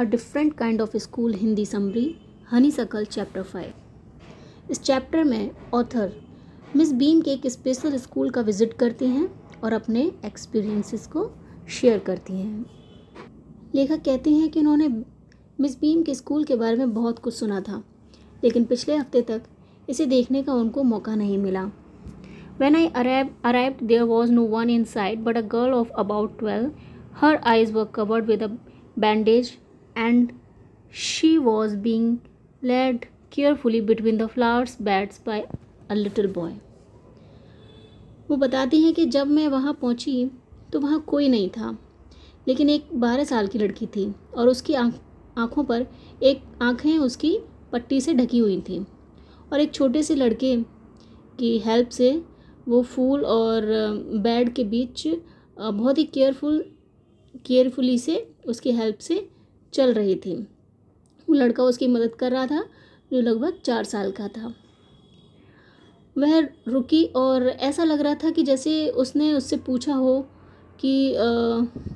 a different kind of school Hindi summary honeysuckle chapter five इस chapter में author Miss Beam के एक special school का visit करती हैं और अपने एक्सपीरियंसेस को शेयर करती हैं लेखक कहते हैं कि उन्होंने मिस बीम के स्कूल के बारे में बहुत कुछ सुना था लेकिन पिछले हफ्ते तक इसे देखने का उनको मौका नहीं मिला I I arrive there was no one in sight but a girl of about twelve her eyes were covered with a bandage and she was being led carefully between the flower beds by a little boy वो बताती हैं कि जब मैं वहाँ पहुँची तो वहाँ कोई नहीं था लेकिन एक बारह साल की लड़की थी और उसकी आँखों पर एक आँखें उसकी पट्टी से ढकी हुई थी और एक छोटे से लड़के की हेल्प से वो फूल और बेड के बीच बहुत ही केयरफुल केयरफुली से उसकी हेल्प से चल रहे थे वो लड़का उसकी मदद कर रहा था जो लगभग चार साल का था वह रुकी और ऐसा लग रहा था कि जैसे उसने उससे पूछा हो कि आ,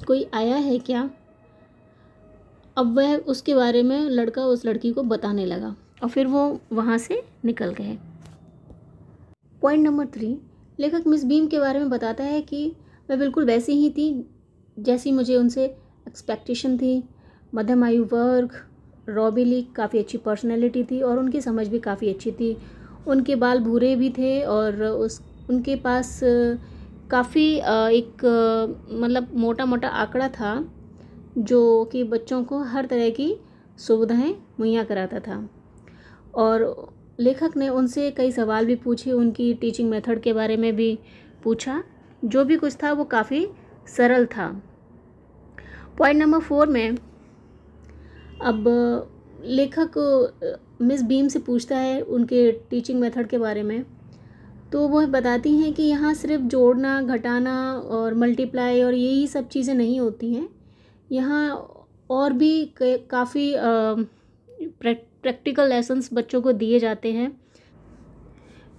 कोई आया है क्या अब वह उसके बारे में लड़का उस लड़की को बताने लगा और फिर वो वहाँ से निकल गए पॉइंट नंबर थ्री लेखक मिस बीम के बारे में बताता है कि मैं बिल्कुल वैसी ही थी जैसी मुझे उनसे एक्सपेक्टेशन थी मध्यम आयु वर्ग रॉबी काफ़ी अच्छी पर्सनैलिटी थी और उनकी समझ भी काफ़ी अच्छी थी उनके बाल भूरे भी थे और उस उनके पास काफ़ी एक मतलब मोटा मोटा आंकड़ा था जो कि बच्चों को हर तरह की सुविधाएं मुहैया कराता था और लेखक ने उनसे कई सवाल भी पूछे उनकी टीचिंग मेथड के बारे में भी पूछा जो भी कुछ था वो काफ़ी सरल था पॉइंट नंबर फोर में अब लेखक मिस बीम से पूछता है उनके टीचिंग मेथड के बारे में तो वह बताती हैं कि यहाँ सिर्फ जोड़ना घटाना और मल्टीप्लाई और यही सब चीज़ें नहीं होती हैं यहाँ और भी काफ़ी प्रैक्टिकल लेसन्स बच्चों को दिए जाते हैं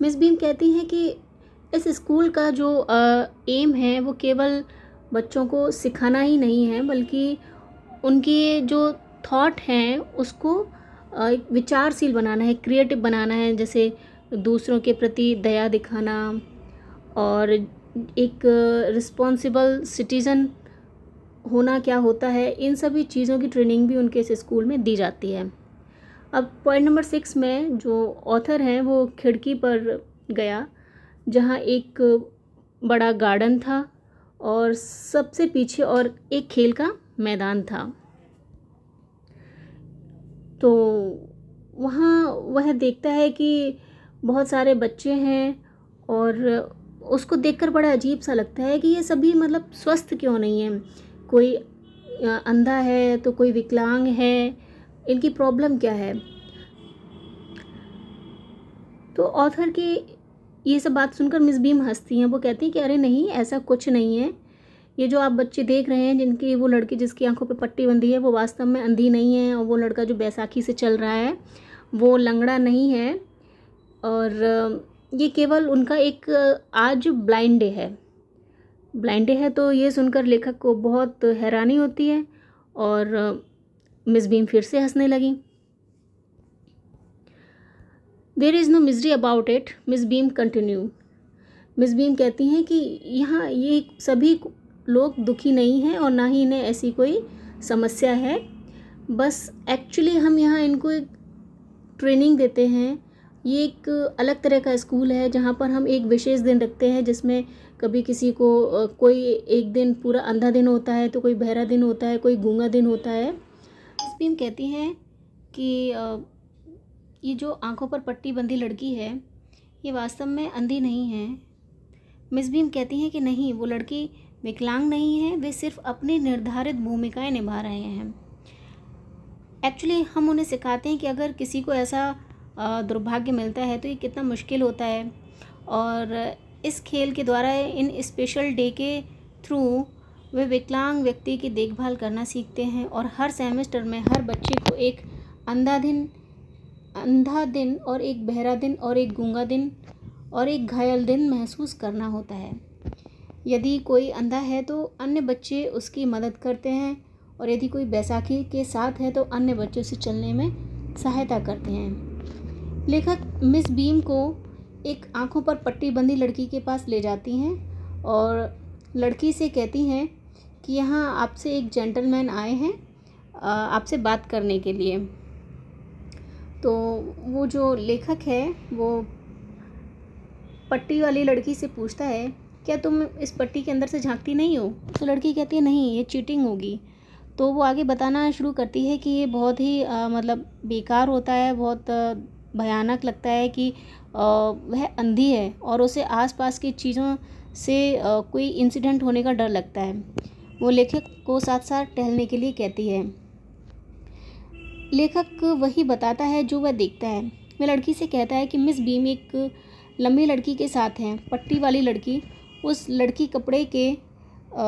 मिस बीम कहती हैं कि इस स्कूल का जो आ, एम है वो केवल बच्चों को सिखाना ही नहीं है बल्कि उनकी जो थॉट हैं उसको विचारशील बनाना है क्रिएटिव बनाना है जैसे दूसरों के प्रति दया दिखाना और एक रिस्पॉन्सिबल सिटीज़न होना क्या होता है इन सभी चीज़ों की ट्रेनिंग भी उनके इस स्कूल में दी जाती है अब पॉइंट नंबर सिक्स में जो ऑथर हैं वो खिड़की पर गया जहाँ एक बड़ा गार्डन था और सबसे पीछे और एक खेल का मैदान था तो वहाँ वह देखता है कि बहुत सारे बच्चे हैं और उसको देखकर बड़ा अजीब सा लगता है कि ये सभी मतलब स्वस्थ क्यों नहीं हैं कोई अंधा है तो कोई विकलांग है इनकी प्रॉब्लम क्या है तो ऑथर की ये सब बात सुनकर मिस बीम हंसती हैं वो कहती हैं कि अरे नहीं ऐसा कुछ नहीं है ये जो आप बच्चे देख रहे हैं जिनकी वो लड़की जिसकी आंखों पे पट्टी बंधी है वो वास्तव में अंधी नहीं है और वो लड़का जो बैसाखी से चल रहा है वो लंगड़ा नहीं है और ये केवल उनका एक आज ब्लाइंड डे है ब्लाइंड डे है तो ये सुनकर लेखक को बहुत हैरानी होती है और मिस बीम फिर से हंसने लगी there is no misery about it Miss Beam continue Miss Beam कहती हैं कि यहाँ ये सभी लोग दुखी नहीं हैं और ना ही इन्हें ऐसी कोई समस्या है बस एक्चुअली हम यहाँ इनको एक ट्रेनिंग देते हैं ये एक अलग तरह का स्कूल है जहाँ पर हम एक विशेष दिन रखते हैं जिसमें कभी किसी को कोई एक दिन पूरा अंधा दिन होता है तो कोई बहरा दिन होता है कोई गूंगा दिन होता है इसबीम कहती हैं कि ये जो आंखों पर पट्टी बंधी लड़की है ये वास्तव में अंधी नहीं है मिस भीम कहती हैं कि नहीं वो लड़की विकलांग नहीं हैं वे सिर्फ अपनी निर्धारित भूमिकाएं निभा रहे हैं एक्चुअली हम उन्हें सिखाते हैं कि अगर किसी को ऐसा दुर्भाग्य मिलता है तो ये कितना मुश्किल होता है और इस खेल के द्वारा इन स्पेशल डे के थ्रू वे विकलांग व्यक्ति की देखभाल करना सीखते हैं और हर सेमेस्टर में हर बच्चे को एक अंधा दिन अंधा दिन और एक बहरा दिन और एक गूंगा दिन और एक घायल दिन महसूस करना होता है यदि कोई अंधा है तो अन्य बच्चे उसकी मदद करते हैं और यदि कोई बैसाखी के साथ है तो अन्य बच्चे उसे चलने में सहायता करते हैं लेखक मिस बीम को एक आंखों पर पट्टी बंधी लड़की के पास ले जाती हैं और लड़की से कहती हैं कि यहाँ आपसे एक जेंटलमैन आए हैं आपसे बात करने के लिए तो वो जो लेखक है वो पट्टी वाली लड़की से पूछता है क्या तुम इस पट्टी के अंदर से झांकती नहीं हो तो लड़की कहती है नहीं ये चीटिंग होगी तो वो आगे बताना शुरू करती है कि ये बहुत ही आ, मतलब बेकार होता है बहुत भयानक लगता है कि आ, वह अंधी है और उसे आसपास की चीज़ों से आ, कोई इंसिडेंट होने का डर लगता है वो लेखक को साथ साथ टहलने के लिए कहती है लेखक वही बताता है जो वह देखता है वह लड़की से कहता है कि मिस बीम एक लंबी लड़की के साथ हैं पट्टी वाली लड़की उस लड़की कपड़े के आ,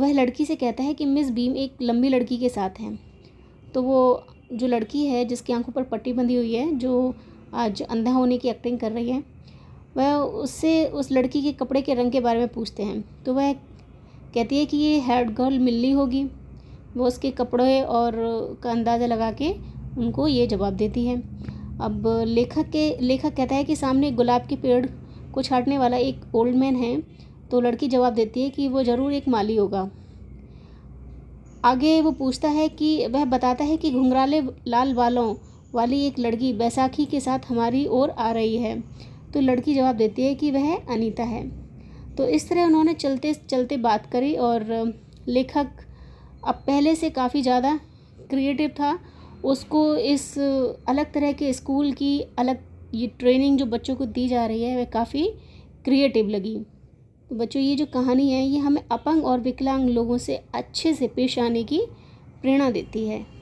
वह लड़की से कहता है कि मिस बीम एक लंबी लड़की के साथ हैं तो वो जो लड़की है जिसकी आंखों पर पट्टी बंधी हुई है जो आज अंधा होने की एक्टिंग कर रही है वह उससे उस लड़की के कपड़े के रंग के बारे में पूछते हैं तो वह कहती है कि ये हेड गर्ल मिलनी होगी वो उसके कपड़े और का अंदाज़ा लगा के उनको ये जवाब देती है अब लेखक के लेखक कहता है कि सामने गुलाब के पेड़ को छाटने वाला एक ओल्ड मैन है तो लड़की जवाब देती है कि वो ज़रूर एक माली होगा आगे वो पूछता है कि वह बताता है कि घुंघराले लाल बालों वाली एक लड़की बैसाखी के साथ हमारी ओर आ रही है तो लड़की जवाब देती है कि वह अनीता है तो इस तरह उन्होंने चलते चलते बात करी और लेखक अब पहले से काफ़ी ज़्यादा क्रिएटिव था उसको इस अलग तरह के स्कूल की अलग ये ट्रेनिंग जो बच्चों को दी जा रही है वह काफ़ी क्रिएटिव लगी तो बच्चों ये जो कहानी है ये हमें अपंग और विकलांग लोगों से अच्छे से पेश आने की प्रेरणा देती है